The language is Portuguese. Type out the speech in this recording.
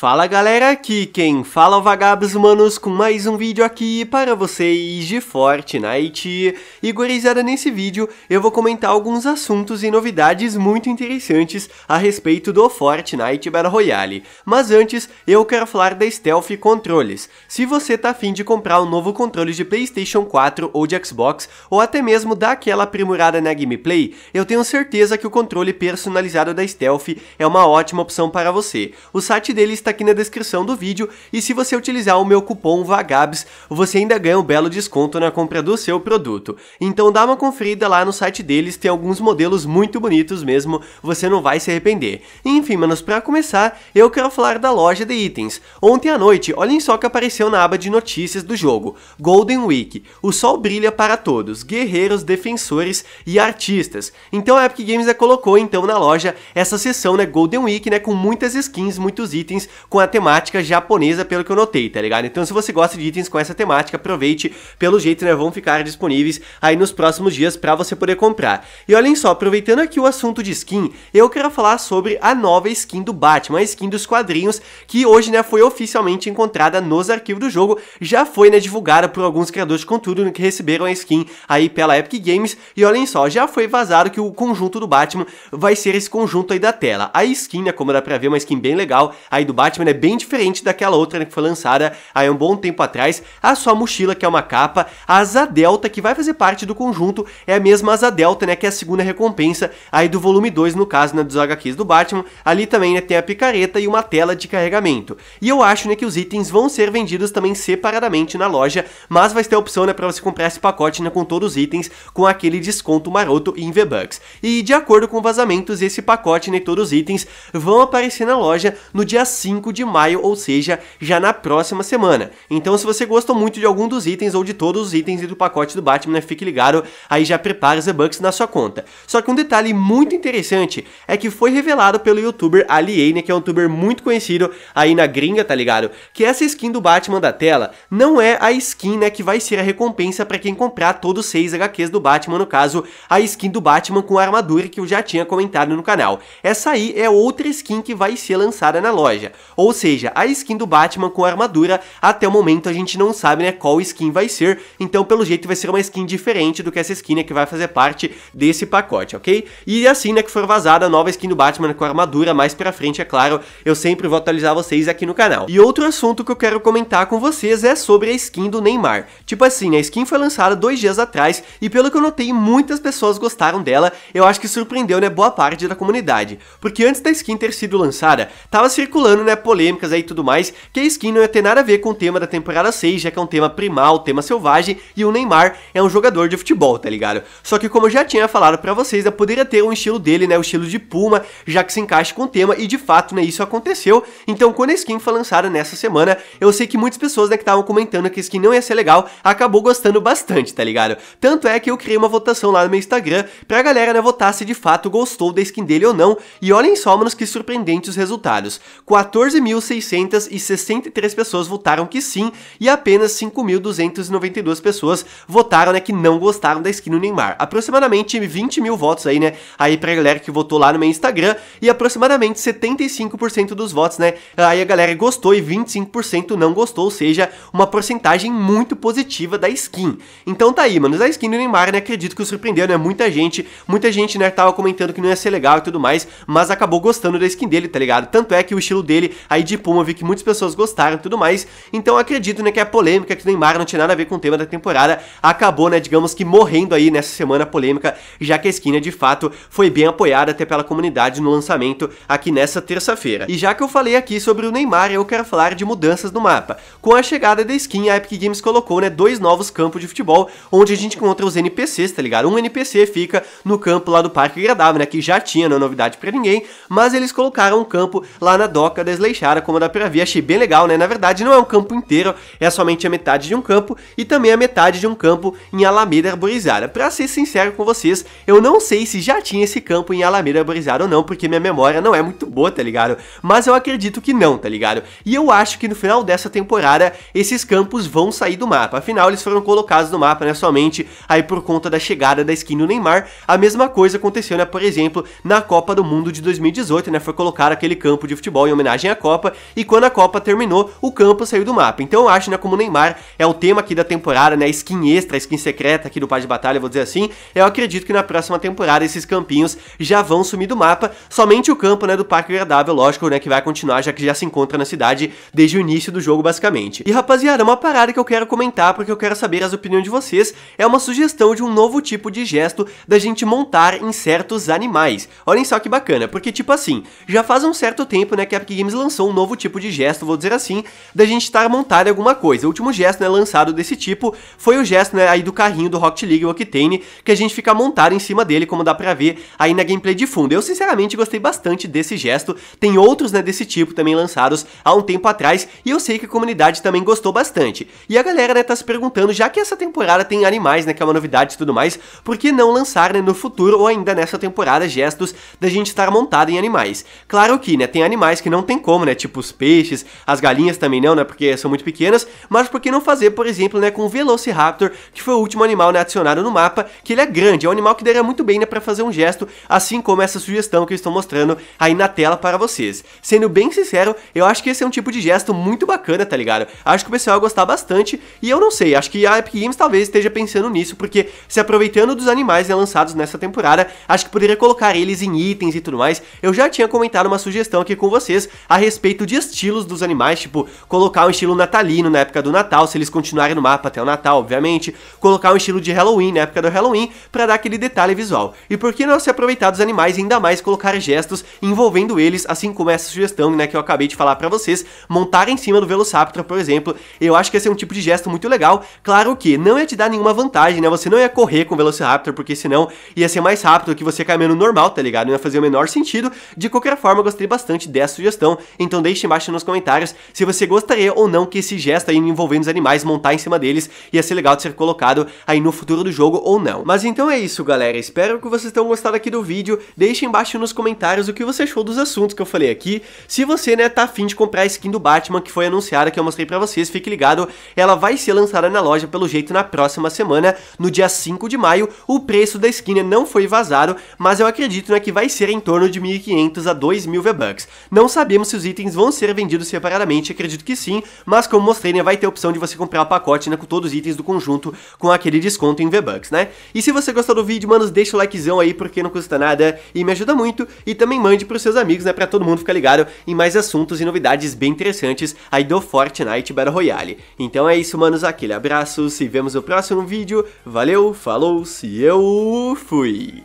Fala galera, aqui quem fala é o Vagabos Humanos com mais um vídeo aqui para vocês de Fortnite. E gurizada, nesse vídeo eu vou comentar alguns assuntos e novidades muito interessantes a respeito do Fortnite Battle Royale. Mas antes, eu quero falar da Stealth Controles. Se você tá afim de comprar um novo controle de Playstation 4 ou de Xbox, ou até mesmo dar aquela aprimorada na gameplay, eu tenho certeza que o controle personalizado da Stealth é uma ótima opção para você. O site dele está está aqui na descrição do vídeo e se você utilizar o meu cupom VAGABS, você ainda ganha um belo desconto na compra do seu produto. Então dá uma conferida lá no site deles, tem alguns modelos muito bonitos mesmo, você não vai se arrepender. Enfim, manos, para começar, eu quero falar da loja de itens. Ontem à noite, olhem só que apareceu na aba de notícias do jogo, Golden Week. O sol brilha para todos, guerreiros, defensores e artistas. Então a Epic Games colocou então na loja essa sessão, né, Golden Week, né, com muitas skins, muitos itens, com a temática japonesa, pelo que eu notei, tá ligado? Então, se você gosta de itens com essa temática, aproveite. Pelo jeito, né, vão ficar disponíveis aí nos próximos dias para você poder comprar. E olhem só, aproveitando aqui o assunto de skin, eu quero falar sobre a nova skin do Batman, a skin dos quadrinhos, que hoje, né, foi oficialmente encontrada nos arquivos do jogo, já foi, né, divulgada por alguns criadores de conteúdo que receberam a skin aí pela Epic Games, e olhem só, já foi vazado que o conjunto do Batman vai ser esse conjunto aí da tela. A skin, né, como dá pra ver, é uma skin bem legal aí do Batman, Batman é bem diferente daquela outra né, que foi lançada há um bom tempo atrás, a sua mochila que é uma capa, a asa delta que vai fazer parte do conjunto, é a mesma asa delta, né, que é a segunda recompensa aí do volume 2, no caso, né, dos HQs do Batman, ali também, né, tem a picareta e uma tela de carregamento. E eu acho, né, que os itens vão ser vendidos também separadamente na loja, mas vai ter a opção, né, para você comprar esse pacote, né, com todos os itens, com aquele desconto maroto em V-Bucks. E de acordo com vazamentos, esse pacote, né, e todos os itens vão aparecer na loja no dia 5 5 de maio, ou seja, já na próxima semana. Então se você gostou muito de algum dos itens ou de todos os itens do pacote do Batman, né, fique ligado, aí já prepara os bucks na sua conta. Só que um detalhe muito interessante é que foi revelado pelo youtuber Aliene, que é um youtuber muito conhecido aí na gringa, tá ligado? Que essa skin do Batman da tela não é a skin, né, que vai ser a recompensa para quem comprar todos os 6 HQs do Batman, no caso, a skin do Batman com a armadura que eu já tinha comentado no canal. Essa aí é outra skin que vai ser lançada na loja. Ou seja, a skin do Batman com armadura, até o momento a gente não sabe né, qual skin vai ser, então pelo jeito vai ser uma skin diferente do que essa skin né, que vai fazer parte desse pacote, ok? E assim né, que for vazada a nova skin do Batman com armadura, mais pra frente, é claro, eu sempre vou atualizar vocês aqui no canal. E outro assunto que eu quero comentar com vocês é sobre a skin do Neymar. Tipo assim, a skin foi lançada dois dias atrás e pelo que eu notei, muitas pessoas gostaram dela, eu acho que surpreendeu né, boa parte da comunidade, porque antes da skin ter sido lançada, tava circulando né, né, polêmicas aí e tudo mais, que a skin não ia ter nada a ver com o tema da temporada 6, já que é um tema primal, tema selvagem, e o Neymar é um jogador de futebol, tá ligado? Só que como eu já tinha falado para vocês, eu poderia ter um estilo dele, né, o estilo de Puma, já que se encaixa com o tema, e de fato, né, isso aconteceu, então quando a skin foi lançada nessa semana, eu sei que muitas pessoas, né, que estavam comentando que a skin não ia ser legal, acabou gostando bastante, tá ligado? Tanto é que eu criei uma votação lá no meu Instagram pra galera, né, votar se de fato gostou da skin dele ou não, e olhem só, manos, que surpreendentes os resultados. 14 14.663 pessoas votaram que sim e apenas 5.292 pessoas votaram né, que não gostaram da skin do Neymar. Aproximadamente 20 mil votos aí, né? Aí pra galera que votou lá no meu Instagram e aproximadamente 75% dos votos, né? Aí a galera gostou e 25% não gostou, ou seja, uma porcentagem muito positiva da skin. Então tá aí, mano. A skin do Neymar, né? Acredito que surpreendeu, né? Muita gente, muita gente, né? Tava comentando que não ia ser legal e tudo mais, mas acabou gostando da skin dele, tá ligado? Tanto é que o estilo dele aí de Puma vi que muitas pessoas gostaram e tudo mais, então acredito, né, que a polêmica que o Neymar não tinha nada a ver com o tema da temporada, acabou, né, digamos que morrendo aí nessa semana polêmica, já que a esquina de fato foi bem apoiada até pela comunidade no lançamento aqui nessa terça-feira. E já que eu falei aqui sobre o Neymar, eu quero falar de mudanças no mapa. Com a chegada da skin, a Epic Games colocou, né, dois novos campos de futebol, onde a gente encontra os NPCs, tá ligado? Um NPC fica no campo lá do Parque Agradável, né, que já tinha, não é novidade para ninguém, mas eles colocaram um campo lá na doca das Leixara, como dá pra ver, achei bem legal, né? Na verdade, não é um campo inteiro, é somente a metade de um campo e também a metade de um campo em Alameda Arborizada. Pra ser sincero com vocês, eu não sei se já tinha esse campo em Alameda Arborizada ou não, porque minha memória não é muito boa, tá ligado? Mas eu acredito que não, tá ligado? E eu acho que no final dessa temporada, esses campos vão sair do mapa. Afinal, eles foram colocados no mapa, né? Somente aí por conta da chegada da skin do Neymar. A mesma coisa aconteceu, né? Por exemplo, na Copa do Mundo de 2018, né? Foi colocar aquele campo de futebol em homenagem tinha a Copa, e quando a Copa terminou, o campo saiu do mapa. Então eu acho, né, como o Neymar é o tema aqui da temporada, né, skin extra, skin secreta aqui do Pá de Batalha, vou dizer assim, eu acredito que na próxima temporada esses campinhos já vão sumir do mapa, somente o campo, né, do Parque Agradável, lógico, né, que vai continuar, já que já se encontra na cidade desde o início do jogo, basicamente. E rapaziada, uma parada que eu quero comentar, porque eu quero saber as opiniões de vocês, é uma sugestão de um novo tipo de gesto da gente montar em certos animais. Olhem só que bacana, porque tipo assim, já faz um certo tempo, né, que a Epic Games lançou um novo tipo de gesto, vou dizer assim, da gente estar montado em alguma coisa. O último gesto né, lançado desse tipo foi o gesto né, aí do carrinho do Rocket League Octane, que a gente fica montado em cima dele, como dá pra ver aí na gameplay de fundo. Eu sinceramente gostei bastante desse gesto, tem outros né, desse tipo também lançados há um tempo atrás, e eu sei que a comunidade também gostou bastante. E a galera né, tá se perguntando, já que essa temporada tem animais, né, que é uma novidade e tudo mais, por que não lançar né, no futuro ou ainda nessa temporada gestos da gente estar montado em animais? Claro que né, tem animais que não tem como, como, né? Tipo os peixes, as galinhas também não, né? Porque são muito pequenas. Mas por que não fazer, por exemplo, né? Com o Velociraptor, que foi o último animal né, adicionado no mapa, que ele é grande, é um animal que daria muito bem, né? Pra fazer um gesto, assim como essa sugestão que eu estou mostrando aí na tela para vocês. Sendo bem sincero, eu acho que esse é um tipo de gesto muito bacana, tá ligado? Acho que o pessoal ia gostar bastante, e eu não sei, acho que a Epic Games talvez esteja pensando nisso, porque se aproveitando dos animais né, lançados nessa temporada, acho que poderia colocar eles em itens e tudo mais. Eu já tinha comentado uma sugestão aqui com vocês a respeito de estilos dos animais, tipo, colocar um estilo natalino na época do Natal, se eles continuarem no mapa até o Natal, obviamente, colocar um estilo de Halloween na época do Halloween, para dar aquele detalhe visual. E por que não se aproveitar dos animais e ainda mais colocar gestos envolvendo eles, assim como essa sugestão, né, que eu acabei de falar para vocês, montar em cima do Velociraptor, por exemplo, eu acho que esse é um tipo de gesto muito legal, claro que não ia te dar nenhuma vantagem, né, você não ia correr com o Velociraptor, porque senão ia ser mais rápido que você caminhando normal, tá ligado? Não ia fazer o menor sentido, de qualquer forma, eu gostei bastante dessa sugestão, então deixe embaixo nos comentários se você gostaria ou não que esse gesto aí envolvendo os animais montar em cima deles ia ser legal de ser colocado aí no futuro do jogo ou não. Mas então é isso, galera. Espero que vocês tenham gostado aqui do vídeo. Deixe embaixo nos comentários o que você achou dos assuntos que eu falei aqui. Se você, né, tá afim de comprar a skin do Batman que foi anunciada, que eu mostrei pra vocês, fique ligado. Ela vai ser lançada na loja, pelo jeito, na próxima semana, no dia 5 de maio. O preço da skin não foi vazado, mas eu acredito, né, que vai ser em torno de 1.500 a 2.000 V-Bucks. Não sabemos se os itens vão ser vendidos separadamente, acredito que sim, mas como mostrei, né, vai ter a opção de você comprar o pacote né, com todos os itens do conjunto com aquele desconto em V-Bucks, né? E se você gostou do vídeo, manos, deixa o likezão aí porque não custa nada e me ajuda muito e também mande pros seus amigos, né, pra todo mundo ficar ligado em mais assuntos e novidades bem interessantes aí do Fortnite Battle Royale. Então é isso, manos, aquele abraço, se vemos no próximo vídeo, valeu, falou, se eu fui!